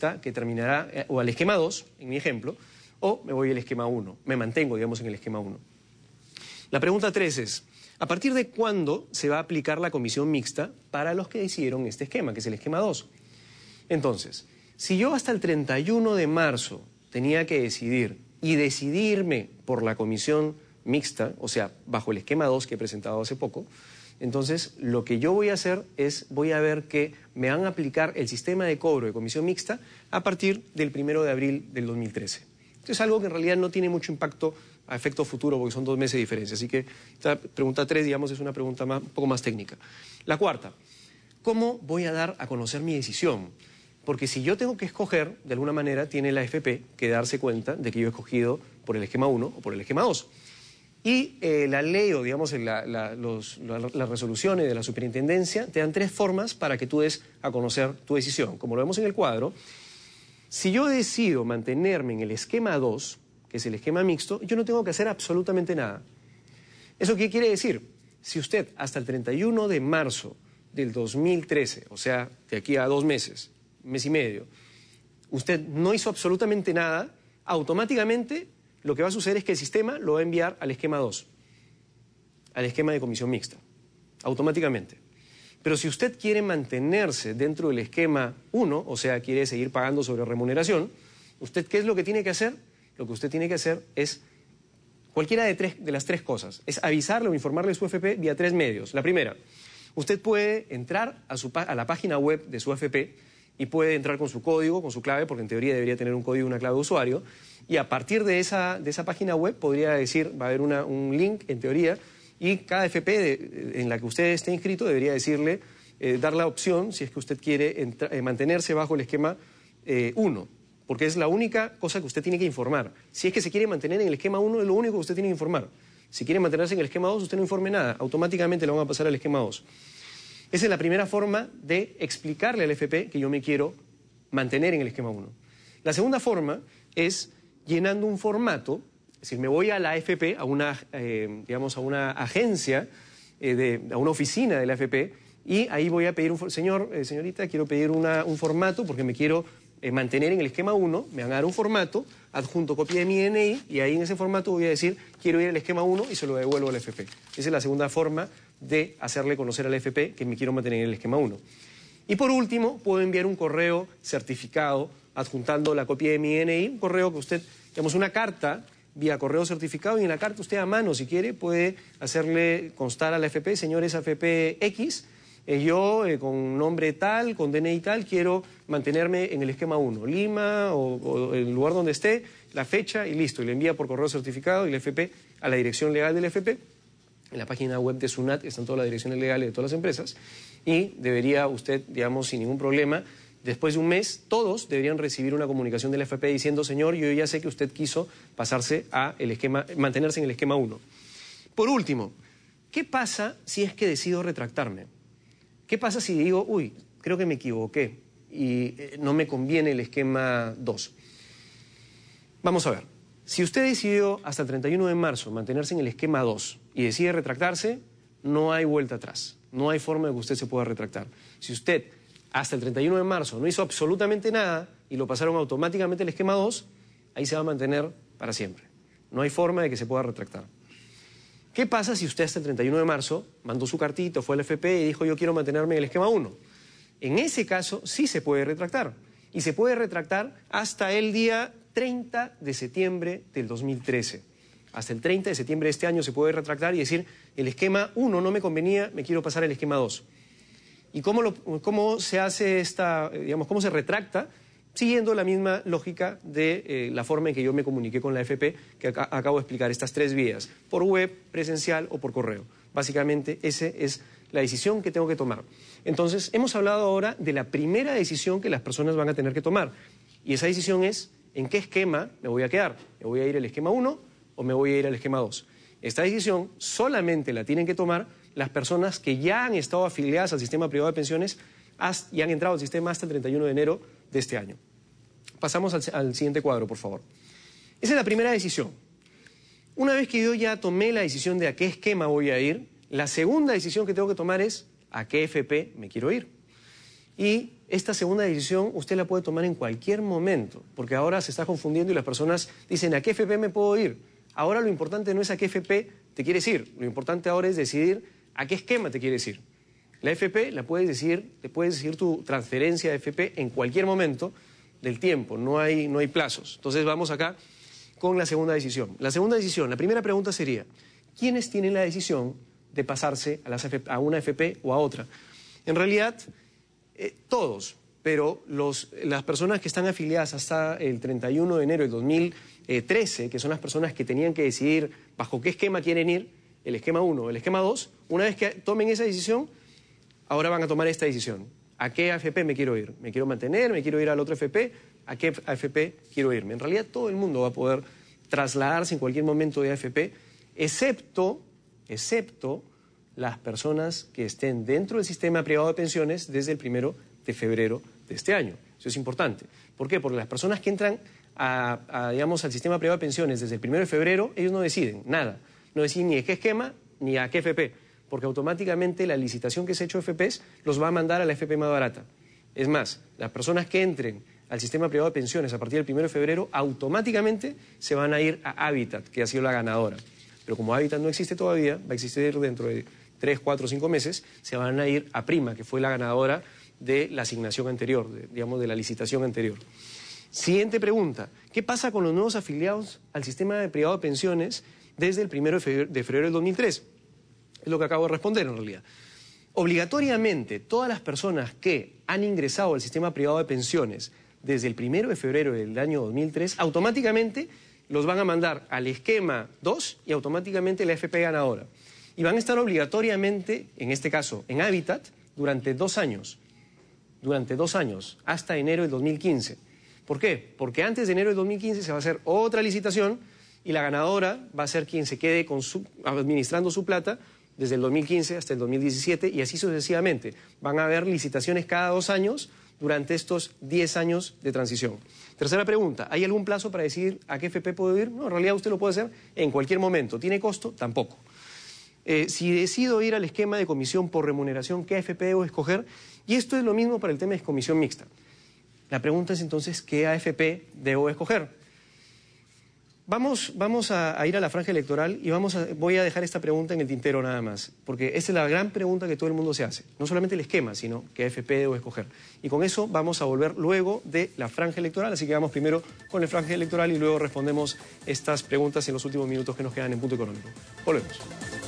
que terminará eh, o al esquema 2, en mi ejemplo, o me voy al esquema 1, me mantengo, digamos, en el esquema 1. La pregunta 3 es, ¿a partir de cuándo se va a aplicar la comisión mixta para los que hicieron este esquema, que es el esquema 2? Entonces, si yo hasta el 31 de marzo tenía que decidir y decidirme por la comisión mixta, o sea, bajo el esquema 2 que he presentado hace poco, entonces, lo que yo voy a hacer es, voy a ver que me van a aplicar el sistema de cobro de comisión mixta a partir del primero de abril del 2013. Esto Es algo que en realidad no tiene mucho impacto a efecto futuro porque son dos meses de diferencia. Así que esta pregunta tres, digamos, es una pregunta un poco más técnica. La cuarta, ¿cómo voy a dar a conocer mi decisión? Porque si yo tengo que escoger, de alguna manera tiene la FP que darse cuenta de que yo he escogido por el esquema 1 o por el esquema 2. Y eh, la ley o, digamos, las resoluciones de la superintendencia te dan tres formas para que tú des a conocer tu decisión. Como lo vemos en el cuadro, si yo decido mantenerme en el esquema 2, que es el esquema mixto, yo no tengo que hacer absolutamente nada. ¿Eso qué quiere decir? Si usted hasta el 31 de marzo del 2013, o sea, de aquí a dos meses, mes y medio, usted no hizo absolutamente nada, automáticamente lo que va a suceder es que el sistema lo va a enviar al esquema 2, al esquema de comisión mixta, automáticamente. Pero si usted quiere mantenerse dentro del esquema 1, o sea, quiere seguir pagando sobre remuneración, ¿usted qué es lo que tiene que hacer? Lo que usted tiene que hacer es cualquiera de, las tres cosas. Es avisarle o informarle a su FP vía tres medios. La primera, usted puede entrar a, a la página web de su FP y puede entrar con su código, con su clave, porque en teoría debería tener un código una clave de usuario. Y a partir de esa, página web podría decir, va a haber un link en teoría, y cada FP en la que usted esté inscrito debería decirle, eh, dar la opción, si es que usted quiere eh, mantenerse bajo el esquema 1, eh, porque es la única cosa que usted tiene que informar. Si es que se quiere mantener en el esquema 1, es lo único que usted tiene que informar. Si quiere mantenerse en el esquema 2, usted no informe nada, automáticamente lo van a pasar al esquema 2. Esa es la primera forma de explicarle al FP que yo me quiero mantener en el esquema 1. La segunda forma es llenando un formato, es decir, me voy a la FP, a una, eh, digamos, a una agencia, eh, a una oficina de la FP, y ahí voy a pedir un, señor, eh, señorita, quiero pedir un formato porque me quiero mantener en el esquema 1, me van a dar un formato, adjunto copia de mi DNI, y ahí en ese formato voy a decir, quiero ir al esquema 1 y se lo devuelvo al FP. Esa es la segunda forma de hacerle conocer al FP que me quiero mantener en el esquema 1. Y por último, puedo enviar un correo certificado adjuntando la copia de mi DNI, un correo que usted, digamos, una carta vía correo certificado y en la carta usted a mano, si quiere, puede hacerle constar al FP, señores AFP X, eh, yo eh, con nombre tal, con DNI tal, quiero mantenerme en el esquema 1, Lima o, el lugar donde esté, la fecha y listo, y le envía por correo certificado y la FP a la dirección legal del FP en la página web de SUNAT están todas las direcciones legales de todas las empresas y debería usted, digamos, sin ningún problema, después de un mes, todos deberían recibir una comunicación del FP diciendo, señor, yo ya sé que usted quiso pasarse a el esquema, mantenerse en el esquema 1. Por último, ¿qué pasa si es que decido retractarme? ¿Qué pasa si digo, uy, creo que me equivoqué y eh, no me conviene el esquema 2? Vamos a ver. Si usted decidió hasta el 31 de marzo mantenerse en el esquema 2 y decide retractarse, no hay vuelta atrás. No hay forma de que usted se pueda retractar. Si usted hasta el 31 de marzo no hizo absolutamente nada y lo pasaron automáticamente al esquema 2, ahí se va a mantener para siempre. No hay forma de que se pueda retractar. ¿Qué pasa si usted hasta el 31 de marzo mandó su cartito, fue al FP y dijo yo quiero mantenerme en el esquema 1? En ese caso sí se puede retractar y se puede retractar hasta el día 30 de septiembre del 2013. Hasta el 30 de septiembre de este año se puede retractar y decir, el esquema 1 no me convenía, me quiero pasar al esquema 2. ¿Y cómo, se hace esta, eh, digamos, cómo se retracta? Siguiendo la misma lógica de eh, la forma en que yo me comuniqué con la FP, que acabo de explicar, estas tres vías, por web, presencial o por correo. Básicamente ese es la decisión que tengo que tomar. Entonces, hemos hablado ahora de la primera decisión que las personas van a tener que tomar. Y esa decisión es en qué esquema me voy a quedar. ¿Me voy a ir al esquema 1 o me voy a ir al esquema 2? Esta decisión solamente la tienen que tomar las personas que ya han estado afiliadas al sistema privado de pensiones y han entrado al sistema hasta el 31 de enero de este año. Pasamos al, siguiente cuadro, por favor. Esa es la primera decisión. Una vez que yo ya tomé la decisión de a qué esquema voy a ir, la segunda decisión que tengo que tomar es a qué FP me quiero ir. Y esta segunda decisión usted la puede tomar en cualquier momento, porque ahora se está confundiendo y las personas dicen a qué FP me puedo ir. Ahora lo importante no es a qué FP te quieres ir, lo importante ahora es decidir a qué esquema te quieres ir. La FP la puedes decir, te puedes decir tu transferencia de FP en cualquier momento del tiempo, no hay, no hay plazos. Entonces vamos acá con la segunda decisión. La segunda decisión, la primera pregunta sería, ¿quiénes tienen la decisión de pasarse a, una AFP o a otra. En realidad, eh, todos, pero los, las personas que están afiliadas hasta el 31 de enero del 2013, que son las personas que tenían que decidir bajo qué esquema quieren ir, el esquema 1 el esquema 2, una vez que tomen esa decisión, ahora van a tomar esta decisión. ¿A qué AFP me quiero ir? ¿Me quiero mantener? ¿Me quiero ir al otro AFP? ¿A qué AFP quiero irme? En realidad todo el mundo va a poder trasladarse en cualquier momento de AFP, excepto excepto las personas que estén dentro del sistema privado de pensiones desde el primero de febrero de este año. Eso es importante. ¿Por qué? Porque las personas que entran al sistema privado de pensiones desde el primero de febrero, ellos no deciden nada. No deciden ni a qué esquema ni a qué FP, porque automáticamente la licitación que se ha hecho de FPs los va a mandar a la FP más barata. Es más, las personas que entren al sistema privado de pensiones a partir del primero de febrero automáticamente se van a ir a Habitat, que ha sido la ganadora. Pero como hábitat no existe todavía, va a existir dentro de tres, cuatro, cinco meses, se van a ir a Prima, que fue la ganadora de la asignación anterior, digamos, de la licitación anterior. Siguiente pregunta. ¿Qué pasa con los nuevos afiliados al sistema privado de pensiones desde el 1 de febrero, de del 2003? Es lo que acabo de responder en realidad. Obligatoriamente, todas las personas que han ingresado al sistema privado de pensiones desde el 1 de febrero del año 2003, automáticamente los van a mandar al esquema 2 y automáticamente la FP ganadora. Y van a estar obligatoriamente, en este caso, en hábitat durante dos años. Durante dos años, hasta enero del 2015. ¿Por qué? Porque antes de enero del 2015 se va a hacer otra licitación y la ganadora va a ser quien se quede administrando su plata desde el 2015 hasta el 2017 y así sucesivamente. Van a haber licitaciones cada dos años durante estos 10 años de transición. Tercera pregunta, ¿hay algún plazo para decidir a qué FP puedo ir? No, en realidad usted lo puede hacer en cualquier momento. ¿Tiene costo? Tampoco. Eh, si decido ir al esquema de comisión por remuneración, ¿qué AFP debo escoger? Y esto es lo mismo para el tema de comisión mixta. La pregunta es entonces, ¿qué AFP debo escoger? Vamos, vamos a, ir a la franja electoral y vamos a, voy a dejar esta pregunta en el tintero nada más, porque esa es la gran pregunta que todo el mundo se hace. No solamente el esquema, sino qué AFP debo escoger. Y con eso vamos a volver luego de la franja electoral, así que vamos primero con la franja electoral y luego respondemos estas preguntas en los últimos minutos que nos quedan en Punto Económico. Volvemos.